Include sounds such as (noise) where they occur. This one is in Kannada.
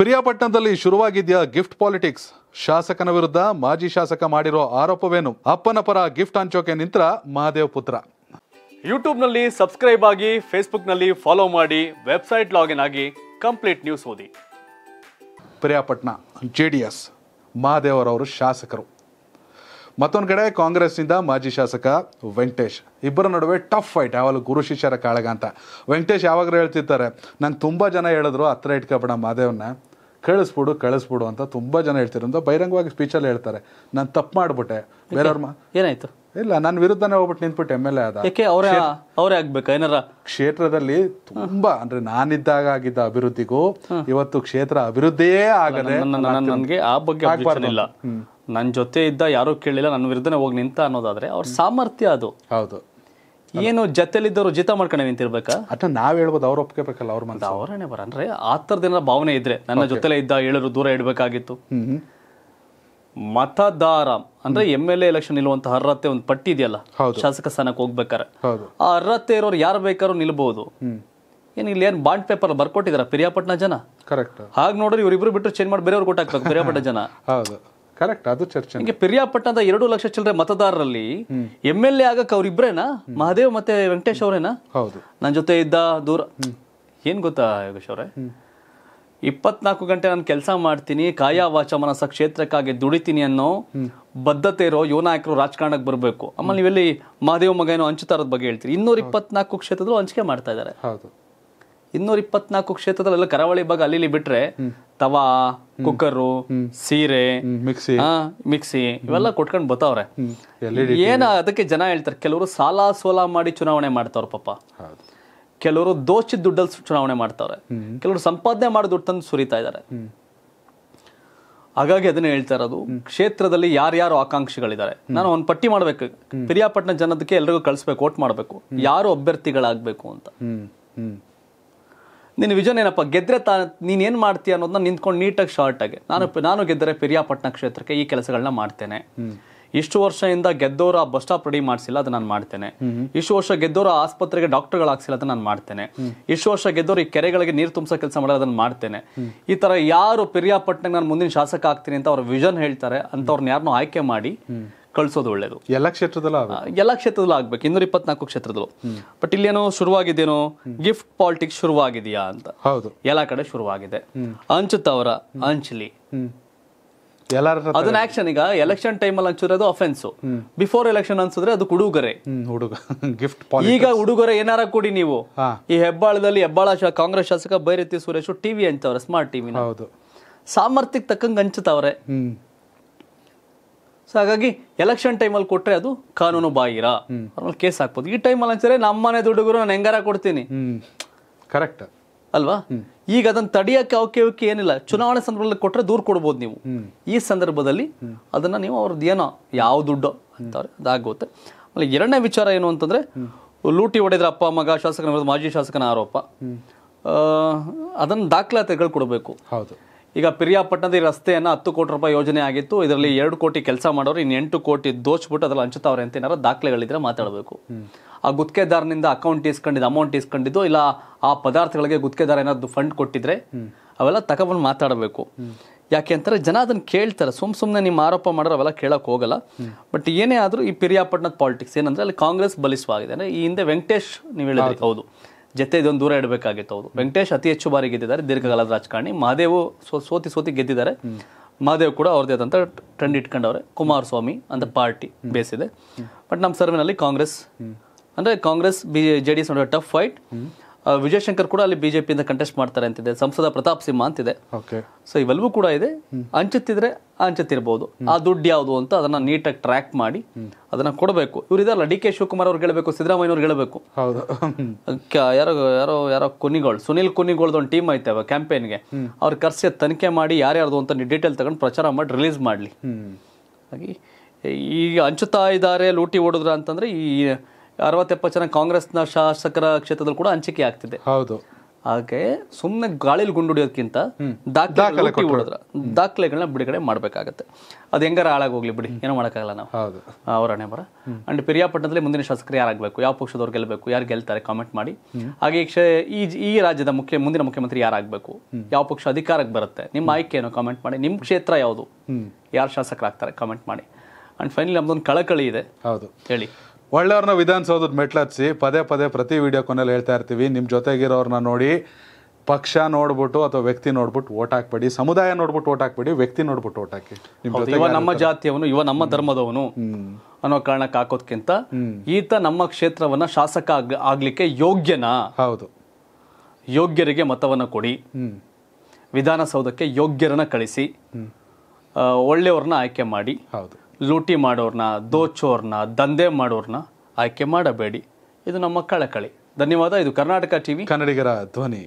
ಪ್ರಿಯಾಪಟ್ಟಣದಲ್ಲಿ ಶುರುವಾಗಿದೆಯಾ ಗಿಫ್ಟ್ ಪಾಲಿಟಿಕ್ಸ್ ಶಾಸಕನ ವಿರುದ್ಧ ಮಾಜಿ ಶಾಸಕ ಮಾಡಿರೋ ಆರೋಪವೇನು ಅಪ್ಪನ ಪರ ಗಿಫ್ಟ್ ಹಂಚೋಕೆ ನಿಂತ ಮಹಾದೇವ್ ಪುತ್ರ ಯೂಟ್ಯೂಬ್ನಲ್ಲಿ ಸಬ್ಸ್ಕ್ರೈಬ್ ಆಗಿ ಫೇಸ್ಬುಕ್ನಲ್ಲಿ ಫಾಲೋ ಮಾಡಿ ವೆಬ್ಸೈಟ್ ಲಾಗಿನ್ ಆಗಿ ಕಂಪ್ಲೀಟ್ ನ್ಯೂಸ್ ಓದಿ ಪ್ರಿಯಾಪಟ್ನ ಜೆ ಡಿ ಎಸ್ ಮಹಾದೇವರವರು ಶಾಸಕರು ಮತ್ತೊಂದು ಕಡೆ ಕಾಂಗ್ರೆಸ್ನಿಂದ ಮಾಜಿ ಶಾಸಕ ವೆಂಕಟೇಶ್ ಇಬ್ಬರ ನಡುವೆ ಟಫ್ ಫೈಟ್ ಯಾವಾಗಲೂ ಗುರು ಶಿಷ್ಯರ ಕಾಳಗ ಅಂತ ವೆಂಕಟೇಶ್ ಯಾವಾಗಲೂ ಹೇಳ್ತಿರ್ತಾರೆ ನಂಗೆ ತುಂಬ ಜನ ಹೇಳಿದ್ರು ಹತ್ರ ಇಟ್ಕೊಬೇಡ ಮಹಾದೇವನ್ನ ಕಳಿಸ್ಬಿಡು ಕಳಿಸ್ಬಿಡು ಅಂತ ತುಂಬಾ ಜನ ಹೇಳ್ತಿರೋ ಬಹಿರಂಗವಾಗಿ ಸ್ಪೀಚಲ್ಲಿ ಹೇಳ್ತಾರೆ ನಾನು ತಪ್ಪು ಮಾಡಿಬಿಟ್ಟೆ ಬೇರೆಯವ್ರ ಏನಾಯ್ತು ಇಲ್ಲ ನನ್ನ ವಿರುದ್ಧನೇ ಹೋಗ್ಬಿಟ್ಟು ನಿಂತ್ಬಿಟ್ಟು ಎಮ್ ಎಲ್ ಎ ಅವರೇ ಆಗ್ಬೇಕು ಏನಾರ ಕ್ಷೇತ್ರದಲ್ಲಿ ತುಂಬಾ ಅಂದ್ರೆ ನಾನಿದ್ದಾಗ ಆಗಿದ್ದ ಅಭಿವೃದ್ಧಿಗೂ ಇವತ್ತು ಕ್ಷೇತ್ರ ಅಭಿವೃದ್ಧಿಯೇ ಆಗದೆ ನನಗೆ ಆ ಬಗ್ಗೆ ಇಲ್ಲ ನನ್ನ ಜೊತೆ ಇದ್ದ ಯಾರೂ ಕೇಳಿಲ್ಲ ನನ್ನ ವಿರುದ್ಧನೇ ಹೋಗಿ ನಿಂತ ಅನ್ನೋದಾದ್ರೆ ಅವ್ರ ಸಾಮರ್ಥ್ಯ ಅದು ಹೌದು ಏನು ಜತೆಲಿದ್ದವರು ಜಿತ ಮಾಡ್ಕೊಂಡು ನಿಂತಿರ್ಬೇಕಾ ಅದನ್ನ ನಾವ್ ಹೇಳ್ಬೋದು ಒಪ್ಪಿಗೆ ಒಪ್ಕೋಬೇಕಲ್ಲ ಅವ್ರ ಮನಸ್ಸು ಅವರೇ ಅಂದ್ರೆ ಆ ತರದ ಏನೋ ಭಾವನೆ ಇದ್ರೆ ನನ್ನ ಜೊತೆಲೆ ಇದ್ದ ಹೇಳಿದ್ರು ದೂರ ಇಡಬೇಕಾಗಿತ್ತು ಮತದಾರ ಅಂದ್ರೆ ಎಂ ಎಲ್ ಎ ಎಲೆಕ್ಷನ್ ನಿಲ್ಲುವಂತ ಅರ್ಹತೆ ಒಂದು ಪಟ್ಟಿ ಇದೆಯಲ್ಲ ಶಾಸಕ ಸ್ಥಾನಕ್ಕೆ ಹೋಗ್ಬೇಕಾರೆ ಆ ಅರ್ಹತೆ ಇರೋರು ಯಾರು ಬೇಕಾದ್ರೂ ನಿಲ್ಬಹುದು ಏನ್ ಇಲ್ಲಿ ಏನು ಬಾಂಡ್ ಪೇಪರ್ ಬರ್ಕೊಟ್ಟಿದಾರ ಪಿರಿಯಾಪಟ್ನ ಜನ ಕರೆಕ್ಟ್ ಹಾಗೆ ನೋಡ್ರಿ ಇವ್ರಿಬ್ರು ಬಿಟ್ಟು ಚೇಂಜ್ ಮಾಡಿ ಬೇರೆಯವ್ರು ಕೊಟ್ಟಾಕ್ಬೇಕು ಪಿರಿಯಾಪಟ್ನ ಜನ (laughs) ಹೌದು ಕರೆಕ್ಟ್ ಅದು ಚರ್ಚೆ ನಿಮಗೆ ಎರಡು ಲಕ್ಷ ಚಿಲ್ಲರೆ ಮತದಾರರಲ್ಲಿ ಎಮ್ ಎಲ್ ಎ ಆಗಕ್ಕೆ ಅವ್ರಿಬ್ರೇನಾ ಮಹಾದೇವ್ ಮತ್ತೆ ವೆಂಕಟೇಶ್ ಅವರೇನಾ ಹೌದು ನನ್ನ ಜೊತೆ ಇದ್ದ ದೂರ ಏನ್ ಗೊತ್ತಾ ಯೋಗೇಶ್ ಅವರೇ ಇಪ್ಪತ್ನಾಲ್ಕು ಗಂಟೆ ನಾನು ಕೆಲಸ ಮಾಡ್ತೀನಿ ವಾಚ ಮನಸ್ಸ ಕ್ಷೇತ್ರಕ್ಕಾಗಿ ದುಡಿತೀನಿ ಅನ್ನೋ ಬದ್ಧತೆ ಇರೋ ಯುವ ನಾಯಕರು ರಾಜಕಾರಣಕ್ಕೆ ಬರಬೇಕು ಆಮೇಲೆ ನೀವೆಲ್ಲಿ ಮಹಾದೇವ ಮಗ ಏನೋ ಹಂಚುತ್ತಾರದ ಬಗ್ಗೆ ಹೇಳ್ತೀರಿ ಇನ್ನೂರ ಇಪ್ಪತ್ನಾಲ್ಕು ಕ್ಷೇತ್ರದಲ್ಲೂ ಹಂಚಿಕೆ ಮಾಡ್ತಾ ಇದ್ದಾರೆ ಹೌದು ಇನ್ನೂರ ಇಪ್ಪತ್ನಾಲ್ಕು ಕ್ಷೇತ್ರದಲ್ಲೆಲ್ಲ ಕರಾವಳಿ ಭಾಗ ಅಲ್ಲಿ ಬಿಟ್ರೆ ತವಾ ಕುಕ್ಕರು ಸೀರೆ ಮಿಕ್ಸಿ ಮಿಕ್ಸಿ ಇವೆಲ್ಲ ಕೊಟ್ಕೊಂಡು ಬತಾವ್ರೆ ಏನ ಅದಕ್ಕೆ ಜನ ಹೇಳ್ತಾರೆ ಕೆಲವರು ಸಾಲ ಸೋಲ ಮಾಡಿ ಚುನಾವಣೆ ಮಾಡ್ತಾವ್ರ ಪಾಪ ಕೆಲವರು ದೋಚಿ ದುಡ್ಡಲ್ಲಿ ಚುನಾವಣೆ ಮಾಡ್ತಾವ್ರೆ ಕೆಲವರು ಸಂಪಾದನೆ ಮಾಡಿ ದುಡ್ಡು ತಂದು ಸುರಿತಾ ಇದ್ದಾರೆ ಹಾಗಾಗಿ ಅದನ್ನ ಹೇಳ್ತಾ ಇರೋದು ಕ್ಷೇತ್ರದಲ್ಲಿ ಯಾರ್ಯಾರು ಆಕಾಂಕ್ಷಿಗಳಿದ್ದಾರೆ ನಾನು ಒಂದ್ ಪಟ್ಟಿ ಮಾಡ್ಬೇಕು ಪಿರಿಯಾಪಟ್ಟಣ ಜನದಕ್ಕೆ ಎಲ್ರಿಗೂ ಕಳಿಸ್ಬೇಕು ಓಟ್ ಮಾಡಬೇಕು ಯಾರು ಅಭ್ಯರ್ಥಿಗಳಾಗಬೇಕು ಅಂತ ನಿನ್ನ ವಿಜನ್ ಏನಪ್ಪ ಗೆದ್ರೆ ತಾ ನೀನೇನು ಮಾಡ್ತೀಯ ಅನ್ನೋದನ್ನ ನಿಂತ್ಕೊಂಡು ನೀಟಾಗಿ ಶಾರ್ಟಾಗಿ ನಾನು ನಾನು ಗೆದ್ದರೆ ಪಿರಿಯಾಪಟ್ಟಣ ಕ್ಷೇತ್ರಕ್ಕೆ ಈ ಕೆಲಸಗಳನ್ನ ಮಾಡ್ತೇನೆ ಇಷ್ಟು ವರ್ಷದಿಂದ ಗೆದ್ದೋರ ಆ ಬಸ್ ಸ್ಟಾಪ್ ರೆಡಿ ಮಾಡಿಸಿಲ್ಲ ಅದು ನಾನು ಮಾಡ್ತೇನೆ ಇಷ್ಟು ವರ್ಷ ಗೆದ್ದೋರ ಆಸ್ಪತ್ರೆಗೆ ಡಾಕ್ಟರ್ಗಳು ಹಾಕ್ಸಿಲ್ಲ ಅದನ್ನ ನಾನು ಮಾಡ್ತೇನೆ ಇಷ್ಟು ವರ್ಷ ಗೆದ್ದವರು ಈ ಕೆರೆಗಳಿಗೆ ನೀರು ತುಂಬಿಸೋ ಕೆಲಸ ಮಾಡೋದು ಅದನ್ನು ಮಾಡ್ತೇನೆ ಈ ತರ ಯಾರು ಪಿರಿಯಾಪಟ್ಟಣಕ್ಕೆ ನಾನು ಮುಂದಿನ ಶಾಸಕ ಆಗ್ತೀನಿ ಅಂತ ಅವ್ರ ವಿಷನ್ ಹೇಳ್ತಾರೆ ಅಂತವ್ರನ್ನ ಯಾರನ್ನೂ ಆಯ್ಕೆ ಮಾಡಿ ಕಳಿಸೋದು ಒಳ್ಳೇದು ಎಲ್ಲ ಕ್ಷೇತ್ರದಲ್ಲೂ ಎಲ್ಲ ಕ್ಷೇತ್ರದಲ್ಲೂ ಆಗ್ಬೇಕು ಇನ್ನೂರ ಇಪ್ಪತ್ನಾಲ್ಕು ಕ್ಷೇತ್ರದಲ್ಲೂ ಬಟ್ ಇಲ್ಲೇನೋ ಶುರುವಾಗಿದ್ದೇನೋ ಗಿಫ್ಟ್ ಪಾಲಿಟಿಕ್ಸ್ ಶುರುವಾಗಿದೆಯಾ ಅಂತ ಹೌದು ಎಲ್ಲ ಕಡೆ ಶುರುವಾಗಿದೆ ಅವರ ಅಂಚಲಿ ಅದನ್ನ ಆಕ್ಷನ್ ಈಗ ಎಲೆಕ್ಷನ್ ಟೈಮ್ ಅಲ್ಲಿ ಹಂಚಿರೋದು ಅಫೆನ್ಸ್ ಬಿಫೋರ್ ಎಲೆಕ್ಷನ್ ಅನ್ಸಿದ್ರೆ ಅದು ಹುಡುಗರೆ ಹುಡುಗ (laughs) ಗಿಫ್ಟ್ ಈಗ ಹುಡುಗರೆ ಏನಾರ ಕೊಡಿ ನೀವು ಈ ಹೆಬ್ಬಾಳದಲ್ಲಿ ಹೆಬ್ಬಾಳ ಕಾಂಗ್ರೆಸ್ ಶಾಸಕ ಬೈರತಿ ಸುರೇಶ್ ಟಿವಿ ಹಂಚವ್ರೆ ಸ್ಮಾರ್ಟ್ ಟಿವಿ ಸಾಮರ್ಥ್ಯಕ್ಕೆ ತಕ್ಕಂಗೆ ಹಂಚುತ್ತವ್ರೆ ಸೊ ಹಾಗಾಗಿ ಎಲೆಕ್ಷನ್ ಟೈಮಲ್ಲಿ ಕೊಟ್ಟರೆ ಅದು ಕಾನೂನು ಬಾಹಿರ ಆಮೇಲೆ ಕೇಸ್ ಹಾಕ್ಬೋದು ಈ ಟೈಮಲ್ಲಿ ನಮ್ಮ ಮನೆ ದುಡುಗರು ನಾನು ಹೆಂಗಾರ ಕೊಡ್ತೀನಿ ಕರೆಕ್ಟ್ ಅಲ್ವಾ ಈಗ ಅದನ್ನ ತಡಿಯಕ್ಕೆ ಅವಕ್ಕೆ ಅವಕ್ಕೆ ಏನಿಲ್ಲ ಚುನಾವಣೆ ಸಂದರ್ಭದಲ್ಲಿ ಕೊಟ್ಟರೆ ದೂರ ಕೊಡ್ಬೋದು ನೀವು ಈ ಸಂದರ್ಭದಲ್ಲಿ ಅದನ್ನ ನೀವು ಅವ್ರದ್ದು ಏನೋ ಯಾವ ದುಡ್ಡು ಅಂತವ್ರೆ ಅದಾಗುತ್ತೆ ಆಮೇಲೆ ಎರಡನೇ ವಿಚಾರ ಏನು ಅಂತಂದ್ರೆ ಲೂಟಿ ಹೊಡೆದ್ರ ಅಪ್ಪ ಮಗ ಶಾಸಕನ ಮಾಜಿ ಶಾಸಕನ ಆರೋಪ ಅದನ್ನು ದಾಖಲಾತಿಗಳು ಕೊಡಬೇಕು ಹೌದು ಈಗ ಪಿರಿಯಾಪಟ್ಟಣದ ಈ ರಸ್ತೆಯನ್ನು ಹತ್ತು ಕೋಟಿ ರೂಪಾಯಿ ಯೋಜನೆ ಆಗಿತ್ತು ಇದರಲ್ಲಿ ಎರಡು ಕೋಟಿ ಕೆಲಸ ಮಾಡೋರು ಇನ್ನು ಎಂಟು ಕೋಟಿ ದೋಚ್ಬಿಟ್ಟು ಅದರಲ್ಲಿ ಹಂಚುತ್ತವ್ರೆ ಅಂತ ಏನಾರು ದಾಖಲೆಗಳಿದ್ರೆ ಮಾತಾಡಬೇಕು ಆ ಗುತ್ತಿಗೆದಾರನಿಂದ ಅಕೌಂಟ್ ಇಸ್ಕೊಂಡಿದ್ದು ಅಮೌಂಟ್ ಇಸ್ಕೊಂಡಿದ್ದು ಇಲ್ಲ ಆ ಪದಾರ್ಥಗಳಿಗೆ ಗುತ್ತಿಗೆದಾರ ಏನಾದ್ರು ಫಂಡ್ ಕೊಟ್ಟಿದ್ರೆ ಅವೆಲ್ಲ ತಗೊಂಡು ಮಾತಾಡಬೇಕು ಯಾಕೆ ಅಂತಾರೆ ಜನ ಅದನ್ನು ಕೇಳ್ತಾರೆ ಸುಮ್ ಸುಮ್ಮನೆ ನಿಮ್ಮ ಆರೋಪ ಮಾಡೋರು ಅವೆಲ್ಲ ಕೇಳಕ್ ಹೋಗಲ್ಲ ಬಟ್ ಏನೇ ಆದರೂ ಈ ಪಿರಿಯಾಪಟ್ಟಣದ ಪಾಲಿಟಿಕ್ಸ್ ಏನಂದ್ರೆ ಅಲ್ಲಿ ಕಾಂಗ್ರೆಸ್ ಬಲಿಸುವಾಗಿದೆ ಅಂದರೆ ಈ ಹಿಂದೆ ವೆಂಕಟೇಶ್ ನೀವು ಹೇಳಿದ್ರಿ ಹೌದು ಜತೆ ಇದೊಂದು ದೂರ ಇಡಬೇಕಾಗಿತ್ತು ಅವರು ವೆಂಕಟೇಶ್ ಅತಿ ಹೆಚ್ಚು ಬಾರಿ ಗೆದ್ದಿದ್ದಾರೆ ದೀರ್ಘಕಾಲದ ರಾಜಕಾರಣಿ ಮಹಾದೇವು ಸೋತಿ ಸೋತಿ ಗೆದ್ದಿದ್ದಾರೆ ಮಹಾದೇವ್ ಕೂಡ ಅವ್ರದ್ದೇ ಆದಂತ ಟ್ರೆಂಡ್ ಇಟ್ಕೊಂಡವ್ರೆ ಕುಮಾರಸ್ವಾಮಿ ಅಂತ ಪಾರ್ಟಿ ಬೇಸ್ ಇದೆ ಬಟ್ ನಮ್ಮ ಸರ್ವಿನಲ್ಲಿ ಕಾಂಗ್ರೆಸ್ ಅಂದ್ರೆ Congress B J D S tough fight Vijayashankar ಕೂಡ ಅಲ್ಲಿ ಬಿಜೆಪಿಯಿಂದ ಕಂಟೆಸ್ಟ್ ಮಾಡ್ತಾರೆ ಅಂತಿದೆ ಸಂಸದ ಪ್ರತಾಪ್ ಸಿಂಹ ಅಂತಿದೆ ಸೊ ಇವೆಲ್ಲವೂ ಕೂಡ ಇದೆ ಅಂಚುತ್ತಿದ್ರೆ ಅಂಚುತ್ತಿರ್ಬೋದು ಆ ದುಡ್ಡು ಯಾವುದು ಅಂತ ಅದನ್ನ ನೀಟಾಗಿ ಟ್ರ್ಯಾಕ್ ಮಾಡಿ ಅದನ್ನ ಕೊಡಬೇಕು ಇವ್ರಿದಾರಲ್ಲ ಡಿ ಕೆ ಶಿವಕುಮಾರ್ ಗೆಳಬೇಕು ಹೇಳಬೇಕು ಅವ್ರು ಹೇಳಬೇಕು ಯಾರೋ ಯಾರೋ ಯಾರೋ ಕುನಿಗಳು ಸುನಿಲ್ ಕುನಿಗಳ್ ಒಂದು ಟೀಮ್ ಐತೆ ಕ್ಯಾಂಪೇನ್ಗೆ ಅವ್ರ ಕರ್ಸಿ ತನಿಖೆ ಮಾಡಿ ಯಾರ್ಯಾರ್ದು ಅಂತ ಡೀಟೇಲ್ ತಗೊಂಡು ಪ್ರಚಾರ ಮಾಡಿ ರಿಲೀಸ್ ಮಾಡಲಿ ಹಾಗೆ ಈಗ ಹಂಚುತ್ತಾ ಇದ್ದಾರೆ ಲೂಟಿ ಓಡುದ್ರ ಅಂತಂದ್ರೆ ಈ ಅರವತ್ತೆಪ್ಪತ್ತು ಜನ ಕಾಂಗ್ರೆಸ್ನ ಶಾಸಕರ ಕ್ಷೇತ್ರದಲ್ಲಿ ಕೂಡ ಹಂಚಿಕೆ ಆಗ್ತಿದೆ ಹೌದು ಹಾಗೆ ಸುಮ್ಮನೆ ಗಾಳಿಲಿ ಗುಂಡುಡಿಯೋದಕ್ಕಿಂತ ದಾಖಲೆ ದಾಖಲೆಗಳನ್ನ ಬಿಡುಗಡೆ ಮಾಡಬೇಕಾಗತ್ತೆ ಅದು ಹೆಂಗಾರ ಹೋಗ್ಲಿ ಬಿಡಿ ಏನೋ ಮಾಡೋಕ್ಕಾಗಲ್ಲ ನಾವು ಅವರ ಹಣೆ ಅಂಡ್ ಪಿರಿಯಾಪಟ್ಟಣದಲ್ಲಿ ಮುಂದಿನ ಶಾಸಕರು ಯಾರಾಗಬೇಕು ಯಾವ ಪಕ್ಷದವ್ರು ಗೆಲ್ಲಬೇಕು ಯಾರು ಗೆಲ್ತಾರೆ ಕಾಮೆಂಟ್ ಮಾಡಿ ಹಾಗೆ ಈ ಈ ರಾಜ್ಯದ ಮುಖ್ಯ ಮುಂದಿನ ಮುಖ್ಯಮಂತ್ರಿ ಯಾರಾಗಬೇಕು ಯಾವ ಪಕ್ಷ ಅಧಿಕಾರಕ್ಕೆ ಬರುತ್ತೆ ನಿಮ್ಮ ಆಯ್ಕೆ ಏನೋ ಕಾಮೆಂಟ್ ಮಾಡಿ ನಿಮ್ಮ ಕ್ಷೇತ್ರ ಯಾವುದು ಯಾರು ಶಾಸಕರಾಗ್ತಾರೆ ಕಾಮೆಂಟ್ ಮಾಡಿ ಅಂಡ್ ಫೈನಲಿ ನಮ್ದೊಂದು ಕಳಕಳಿ ಇದೆ ಹೌದು ಹೇಳಿ ಒಳ್ಳೆಯವ್ರನ್ನ ವಿಧಾನಸೌಧದ ಮೆಟ್ಲತ್ಸಿ ಪದೇ ಪದೇ ಪ್ರತಿ ವಿಡಿಯೋ ಕೊನೆಯಲ್ಲಿ ಹೇಳ್ತಾ ಇರ್ತೀವಿ ನಿಮ್ಮ ಜೊತೆಗಿರೋರನ್ನ ನೋಡಿ ಪಕ್ಷ ನೋಡ್ಬಿಟ್ಟು ಅಥವಾ ವ್ಯಕ್ತಿ ನೋಡ್ಬಿಟ್ಟು ಓಟ್ ಹಾಕ್ಬೇಡಿ ಸಮುದಾಯ ನೋಡ್ಬಿಟ್ಟು ಓಟ್ ಹಾಕ್ಬೇಡಿ ವ್ಯಕ್ತಿ ನೋಡ್ಬಿಟ್ಟು ಓಟ್ ಹಾಕಿ ಇವ ನಮ್ಮ ಜಾತಿಯವನು ಇವ ನಮ್ಮ ಧರ್ಮದವನು ಅನ್ನೋ ಕಾರಣಕ್ಕೆ ಹಾಕೋದ್ಕಿಂತ ಈತ ನಮ್ಮ ಕ್ಷೇತ್ರವನ್ನ ಶಾಸಕ ಆಗ್ಲಿಕ್ಕೆ ಯೋಗ್ಯನಾ ಹೌದು ಯೋಗ್ಯರಿಗೆ ಮತವನ್ನು ಕೊಡಿ ವಿಧಾನಸೌಧಕ್ಕೆ ಯೋಗ್ಯರನ್ನ ಕಳಿಸಿ ಒಳ್ಳೆಯವ್ರನ್ನ ಆಯ್ಕೆ ಮಾಡಿ ಹೌದು ಲೂಟಿ ಮಾಡೋರ್ನ ದೋಚೋರ್ನ ದಂಧೆ ಮಾಡೋರ್ನ ಆಯ್ಕೆ ಮಾಡಬೇಡಿ ಇದು ನಮ್ಮ ಕಳಕಳಿ ಧನ್ಯವಾದ ಇದು ಕರ್ನಾಟಕ ಟಿವಿ ಕನ್ನಡಿಗರ ಧ್ವನಿ